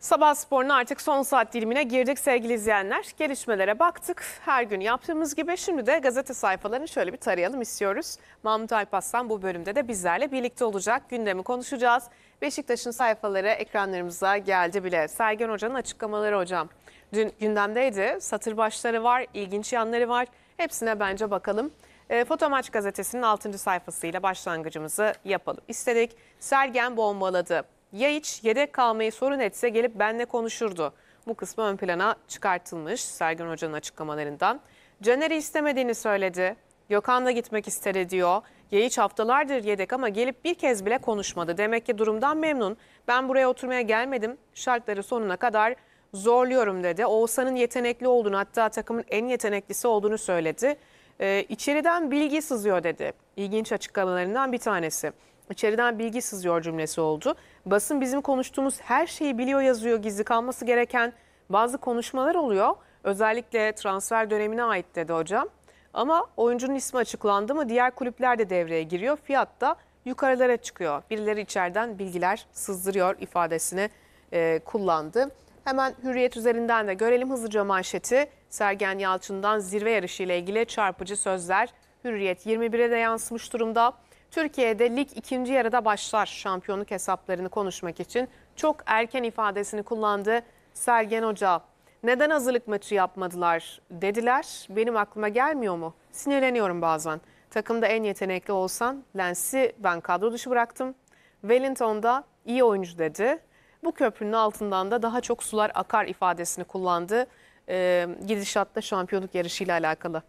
Sabah sporuna artık son saat dilimine girdik sevgili izleyenler. Gelişmelere baktık. Her gün yaptığımız gibi şimdi de gazete sayfalarını şöyle bir tarayalım istiyoruz. Mahmut Alpaslan bu bölümde de bizlerle birlikte olacak. Gündemi konuşacağız. Beşiktaş'ın sayfaları ekranlarımıza geldi bile. Sergen Hoca'nın açıklamaları hocam. Dün gündemdeydi. Satır başları var, ilginç yanları var. Hepsine bence bakalım. E, Maç gazetesinin 6. sayfasıyla başlangıcımızı yapalım. istedik. Sergen bombaladı. Ya hiç yedek kalmayı sorun etse gelip benle konuşurdu. Bu kısmı ön plana çıkartılmış Sergen Hoca'nın açıklamalarından. Caner'i istemediğini söyledi. Gökhan da gitmek istedi diyor. Yayıç haftalardır yedek ama gelip bir kez bile konuşmadı. Demek ki durumdan memnun. Ben buraya oturmaya gelmedim. Şartları sonuna kadar zorluyorum dedi. Oğuzhan'ın yetenekli olduğunu hatta takımın en yeteneklisi olduğunu söyledi. Ee, içeriden bilgi sızıyor dedi. İlginç açıklamalarından bir tanesi. İçeriden bilgi sızıyor cümlesi oldu. Basın bizim konuştuğumuz her şeyi biliyor yazıyor. Gizli kalması gereken bazı konuşmalar oluyor. Özellikle transfer dönemine ait dedi hocam. Ama oyuncunun ismi açıklandı mı diğer kulüpler de devreye giriyor. Fiyat da yukarılara çıkıyor. Birileri içeriden bilgiler sızdırıyor ifadesini e, kullandı. Hemen hürriyet üzerinden de görelim hızlıca manşeti. Sergen Yalçın'dan zirve yarışı ile ilgili çarpıcı sözler. Hürriyet 21'e de yansımış durumda. Türkiye'de lig ikinci yarıda başlar şampiyonluk hesaplarını konuşmak için çok erken ifadesini kullandı Sergen Hoca. Neden hazırlık maçı yapmadılar dediler. Benim aklıma gelmiyor mu? Sinirleniyorum bazen. Takımda en yetenekli olsan Lens'i ben kadro dışı bıraktım. Wellington'da iyi oyuncu dedi. Bu köprünün altından da daha çok sular akar ifadesini kullandı. Ee, gidişatta şampiyonluk yarışıyla alakalı.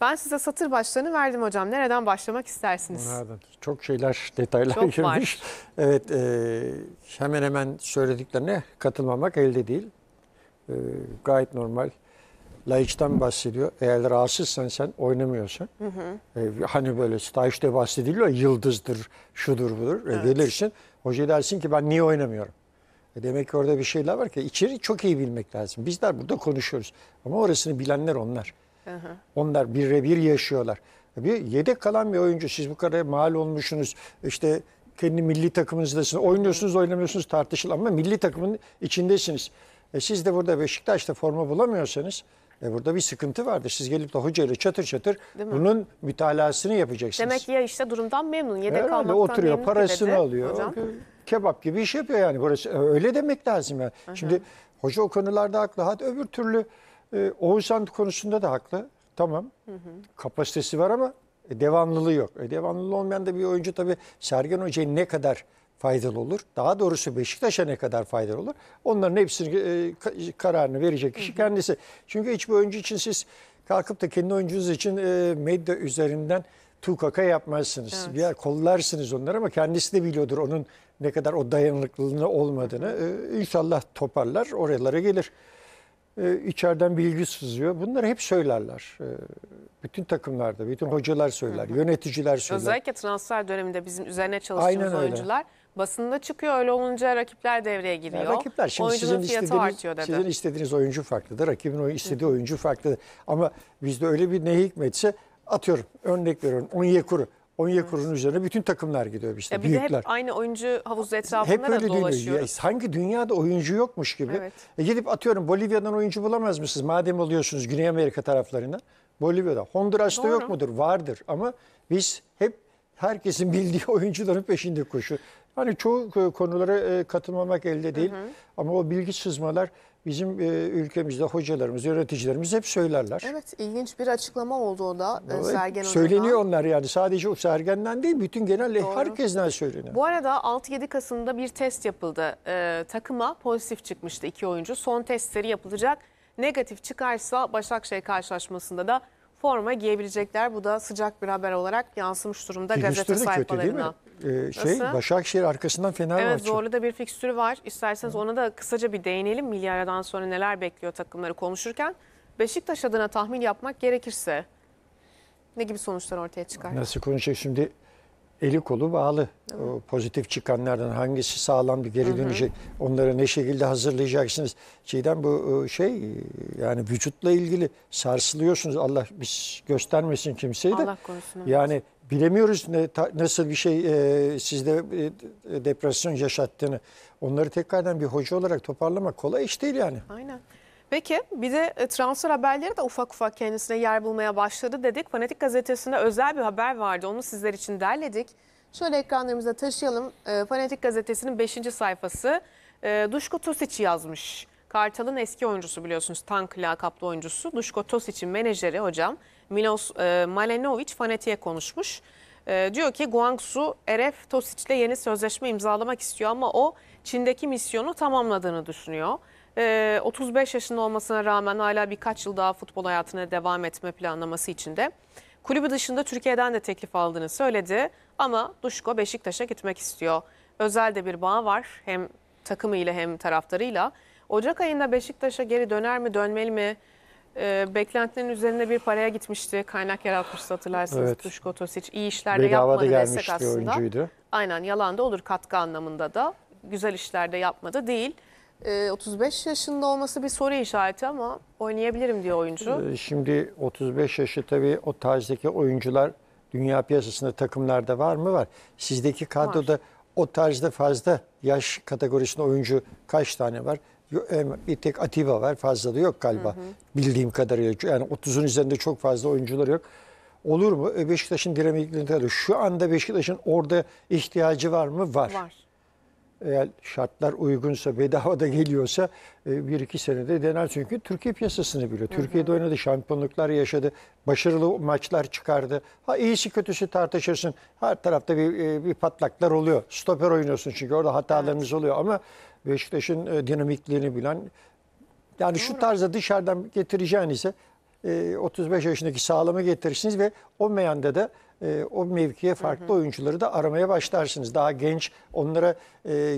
Ben size satır başlarını verdim hocam. Nereden başlamak istersiniz? Nereden? Çok şeyler, detaylar Çok girmiş. Var. Evet, e, hemen hemen söylediklerine katılmamak elde değil. E, gayet normal. Layıçtan bahsediyor. Eğer rahatsızsan sen oynamıyorsan. Hı hı. E, hani böyle stajda bahsediliyor yıldızdır, şudur budur. E, evet. E, gelirsin. Hoca dersin ki ben niye oynamıyorum? E, demek ki orada bir şeyler var ki içeri çok iyi bilmek lazım. Bizler burada konuşuyoruz. Ama orasını bilenler onlar. Hı hı. Onlar birebir yaşıyorlar. Bir yedek kalan bir oyuncu siz bu kadar mal olmuşsunuz. İşte kendi milli takımınızdasınız. Oynuyorsunuz oynamıyorsunuz tartışılan ama milli takımın içindesiniz. E siz de burada Beşiktaş'ta forma bulamıyorsanız e burada bir sıkıntı vardır. Siz gelip de hocayla çatır çatır bunun mütalasını yapacaksınız. Demek ki ya işte durumdan memnun. Yedek Herhalde almaktan oturuyor memnun parasını dedi, alıyor. Hocam. Kebap gibi iş yapıyor yani. Burası e, öyle demek lazım yani. Şimdi hoca o konularda haklı. Hadi öbür türlü e, ee, Oğuzhan konusunda da haklı. Tamam. Hı hı. Kapasitesi var ama e, devamlılığı yok. E, devamlılığı olmayan da bir oyuncu tabii Sergen Hoca'ya ne kadar faydalı olur. Daha doğrusu Beşiktaş'a ne kadar faydalı olur. Onların hepsini e, kararını verecek kişi kendisi. Çünkü hiçbir oyuncu için siz kalkıp da kendi oyuncunuz için e, medya üzerinden tukaka yapmazsınız. Evet. Bir kollarsınız onları ama kendisi de biliyordur onun ne kadar o dayanıklılığına olmadığını. Ee, inşallah toparlar, oralara gelir e, içeriden bilgi sızıyor. Bunları hep söylerler. E, bütün takımlarda, bütün hocalar söyler, yöneticiler söyler. Özellikle transfer döneminde bizim üzerine çalıştığımız Aynen öyle. oyuncular basında çıkıyor. Öyle olunca rakipler devreye giriyor. Yani rakipler şimdi Oyuncunun sizin fiyatı istediğiniz, artıyor dedi. sizin istediğiniz oyuncu farklıdır. Rakibin istediği oyuncu farklıdır. Ama bizde öyle bir ne hikmetse atıyorum örnek veriyorum Onyekuru. Onyekuru'nun üzerine bütün takımlar gidiyor işte. Ya bir büyükler. de hep aynı oyuncu havuzu etrafında hep öyle dolaşıyor. Ya, hangi e, dünyada oyuncu yokmuş gibi. Evet. E gidip atıyorum Bolivya'dan oyuncu bulamaz mısınız? Madem oluyorsunuz Güney Amerika taraflarına. Bolivya'da. Honduras'ta Doğru. yok mudur? Vardır ama biz hep herkesin bildiği oyuncuların peşinde koşu. Hani çoğu konulara e, katılmamak elde değil. Hı hı. Ama o bilgi sızmalar Bizim e, ülkemizde hocalarımız, öğreticilerimiz hep söylerler. Evet, ilginç bir açıklama oldu o da e, Sergen Hoca'dan. Söyleniyor onlar yani. Sadece o Sergen'den değil, bütün genel Doğru. herkesten söyleniyor. Bu arada 6-7 Kasım'da bir test yapıldı. E, takıma pozitif çıkmıştı iki oyuncu. Son testleri yapılacak. Negatif çıkarsa Başakşehir karşılaşmasında da forma giyebilecekler. Bu da sıcak bir haber olarak yansımış durumda Bilmiştir gazete sayfalarına. Kötü değil mi? e, şey Nasıl? Başakşehir arkasından Fenerbahçe. Evet da bir fikstürü var. İsterseniz Hı. ona da kısaca bir değinelim. Milyaradan sonra neler bekliyor takımları konuşurken. Beşiktaş adına tahmin yapmak gerekirse ne gibi sonuçlar ortaya çıkar? Nasıl konuşacak şimdi? Eli kolu bağlı. Hı. O pozitif çıkanlardan hangisi sağlam bir geri dönecek? Hı hı. Onları ne şekilde hazırlayacaksınız? Şeyden bu e, şey e, yani vücutla ilgili sarsılıyorsunuz. Allah biz göstermesin kimseyi de. Allah korusun. Evet. Yani bilemiyoruz ne, ta, nasıl bir şey e, sizde e, e, depresyon yaşattığını. Onları tekrardan bir hoca olarak toparlamak kolay iş değil yani. Aynen. Peki bir de e, transfer haberleri de ufak ufak kendisine yer bulmaya başladı dedik. Fanatik gazetesinde özel bir haber vardı. Onu sizler için derledik. Şöyle ekranlarımıza taşıyalım. E, Fanatik gazetesinin 5. sayfası. E, Duşku Tosic yazmış. Kartal'ın eski oyuncusu biliyorsunuz tank lakaplı oyuncusu Duşko Tosic'in menajeri hocam Milos e, Malenovic fanatiğe konuşmuş. E, diyor ki Guangsu Eref Tosic'le yeni sözleşme imzalamak istiyor ama o Çin'deki misyonu tamamladığını düşünüyor. E, 35 yaşında olmasına rağmen hala birkaç yıl daha futbol hayatına devam etme planlaması içinde. Kulübü dışında Türkiye'den de teklif aldığını söyledi ama Duşko Beşiktaş'a gitmek istiyor. Özel de bir bağ var hem takımıyla hem taraftarıyla. Ocak ayında Beşiktaş'a geri döner mi, dönmeli mi? E, beklentilerin üzerine bir paraya gitmişti. Kaynak yaratmıştı hatırlarsınız. Evet. Duşko Tosic iyi işlerde de Bedava yapmadı da desek aslında. Oyuncuydu. Aynen yalan da olur katkı anlamında da. Güzel işlerde yapmadı değil. E, ee, 35 yaşında olması bir soru işareti ama oynayabilirim diyor oyuncu. E, şimdi 35 yaşı tabii o tarzdaki oyuncular dünya piyasasında takımlarda var mı? Var. Sizdeki kadroda var. o tarzda fazla yaş kategorisinde oyuncu kaç tane var? E, bir tek Atiba var fazla da yok galiba. Hı hı. Bildiğim kadarıyla yani 30'un üzerinde çok fazla oyuncular yok. Olur mu? E, Beşiktaş'ın dinamikliğinde şu anda Beşiktaş'ın orada ihtiyacı var mı? Var. Var. Eğer şartlar uygunsa, bedava da geliyorsa e, bir iki senede dener. Çünkü Türkiye piyasasını biliyor. Hı hı. Türkiye'de oynadı, şampiyonluklar yaşadı, başarılı maçlar çıkardı. Ha iyisi kötüsü tartışırsın. Her tarafta bir, bir patlaklar oluyor. Stoper oynuyorsun çünkü orada hatalarımız evet. oluyor ama Beşiktaş'ın e, dinamiklerini bilen. Yani Doğru. şu tarzda dışarıdan getireceğinize 35 e, yaşındaki sağlamı getirirsiniz ve o meyanda da e, o mevkiye farklı hı hı. oyuncuları da aramaya başlarsınız. Daha genç, onlara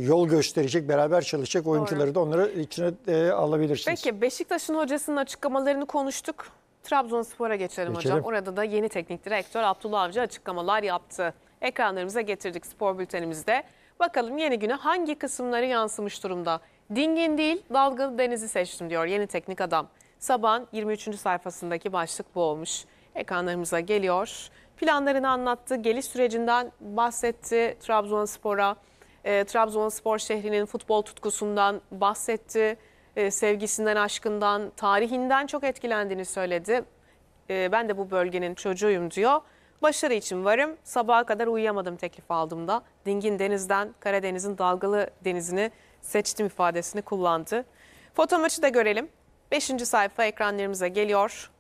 yol gösterecek, beraber çalışacak oyuncuları Doğru. da onları içine alabilirsiniz. Peki Beşiktaş'ın hocasının açıklamalarını konuştuk. Trabzonspor'a geçelim, geçelim hocam. Orada da yeni teknik direktör Abdullah Avcı açıklamalar yaptı. Ekranlarımıza getirdik spor bültenimizde. Bakalım yeni güne hangi kısımları yansımış durumda? Dingin değil, dalgalı denizi seçtim diyor yeni teknik adam. Sabahın 23. sayfasındaki başlık bu olmuş. Ekranlarımıza geliyor. Planlarını anlattı, geliş sürecinden bahsetti Trabzonspor'a. E, Trabzonspor şehrinin futbol tutkusundan bahsetti. E, sevgisinden, aşkından, tarihinden çok etkilendiğini söyledi. E, ben de bu bölgenin çocuğuyum diyor. Başarı için varım. Sabaha kadar uyuyamadım teklif aldığımda. Dingin denizden Karadeniz'in dalgalı denizini seçtim ifadesini kullandı. Foto maçı da görelim. Beşinci sayfa ekranlarımıza geliyor.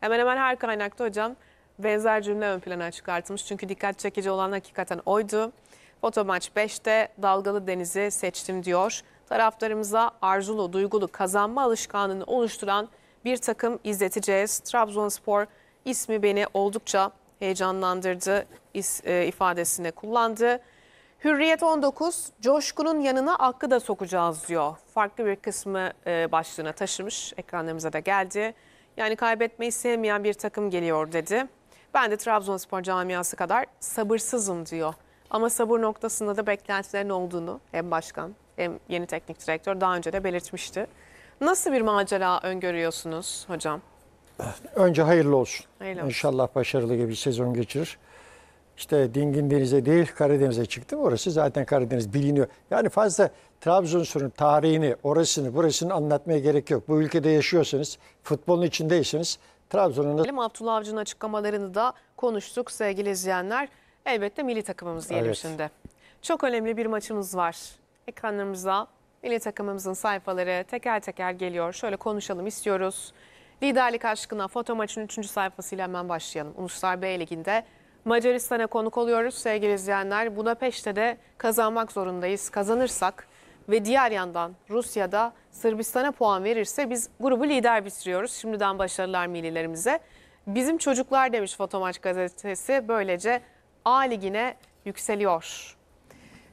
Hemen hemen her kaynakta hocam benzer cümle ön plana çıkartmış. Çünkü dikkat çekici olan hakikaten oydu. Foto maç 5'te dalgalı denizi seçtim diyor. Taraftarımıza arzulu, duygulu kazanma alışkanlığını oluşturan bir takım izleteceğiz. Trabzonspor ismi beni oldukça heyecanlandırdı e, ifadesini kullandı. Hürriyet 19, coşkunun yanına aklı da sokacağız diyor. Farklı bir kısmı e, başlığına taşımış, ekranlarımıza da geldi. Yani kaybetmeyi sevmeyen bir takım geliyor dedi. Ben de Trabzonspor camiası kadar sabırsızım diyor. Ama sabır noktasında da beklentilerin olduğunu hem başkan hem yeni teknik direktör daha önce de belirtmişti. Nasıl bir macera öngörüyorsunuz hocam? Önce hayırlı olsun. Hayırlı olsun. İnşallah başarılı gibi bir sezon geçirir. İşte Dingin Deniz'e değil Karadeniz'e çıktım. Orası zaten Karadeniz biliniyor. Yani fazla Trabzonspor'un tarihini, orasını, burasını anlatmaya gerek yok. Bu ülkede yaşıyorsanız, futbolun içindeyseniz Trabzon'un... Abdullah Avcı'nın açıklamalarını da konuştuk sevgili izleyenler. Elbette milli takımımız diyelim evet. şimdi. Çok önemli bir maçımız var. Ekranlarımıza milli takımımızın sayfaları teker teker geliyor. Şöyle konuşalım istiyoruz. Liderlik aşkına foto maçın 3. sayfasıyla hemen başlayalım. Uluslar B Ligi'nde Macaristan'a konuk oluyoruz sevgili izleyenler. Budapeşte de kazanmak zorundayız. Kazanırsak ve diğer yandan Rusya'da Sırbistan'a puan verirse biz grubu lider bitiriyoruz. Şimdiden başarılar millilerimize. Bizim çocuklar demiş Fotomaç gazetesi böylece A ligine yükseliyor.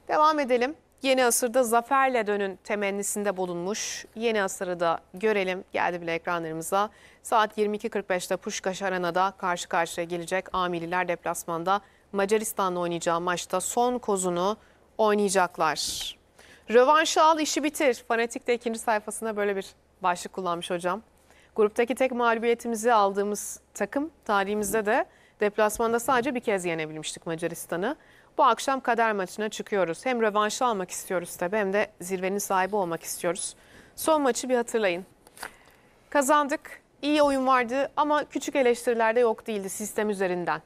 Devam edelim. Yeni asırda zaferle dönün temennisinde bulunmuş. Yeni asırı da görelim. Geldi bile ekranlarımıza. Saat 22.45'te Puşkaş Arena'da karşı karşıya gelecek Amililer deplasmanda Macaristan'la oynayacağı maçta son kozunu oynayacaklar. Rövanş al işi bitir. Fanatik de ikinci sayfasına böyle bir başlık kullanmış hocam. Gruptaki tek mağlubiyetimizi aldığımız takım tarihimizde de deplasmanda sadece bir kez yenebilmiştik Macaristan'ı. Bu akşam kader maçına çıkıyoruz. Hem rövanşı almak istiyoruz tabii hem de zirvenin sahibi olmak istiyoruz. Son maçı bir hatırlayın. Kazandık, iyi oyun vardı ama küçük eleştirilerde yok değildi sistem üzerinden.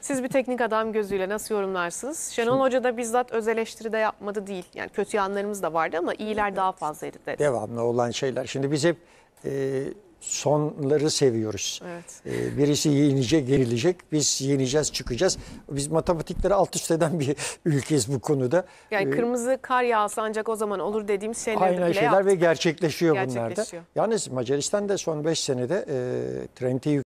Siz bir teknik adam gözüyle nasıl yorumlarsınız? Şenol Hoca da bizzat öz eleştiri de yapmadı değil. Yani kötü yanlarımız da vardı ama iyiler daha fazlaydı dedi. Devamlı olan şeyler. Şimdi biz hep e, sonları seviyoruz. Evet. Ee, birisi yenilecek, gerilecek, Biz yeneceğiz, çıkacağız. Biz matematikleri alt üst eden bir ülkeyiz bu konuda. Yani ee, kırmızı kar yağsa ancak o zaman olur dediğim şeyler Aynen şeyler yaptık. ve gerçekleşiyor, gerçekleşiyor bunlar da. Yalnız Macaristan son 5 senede e, TRMT'yi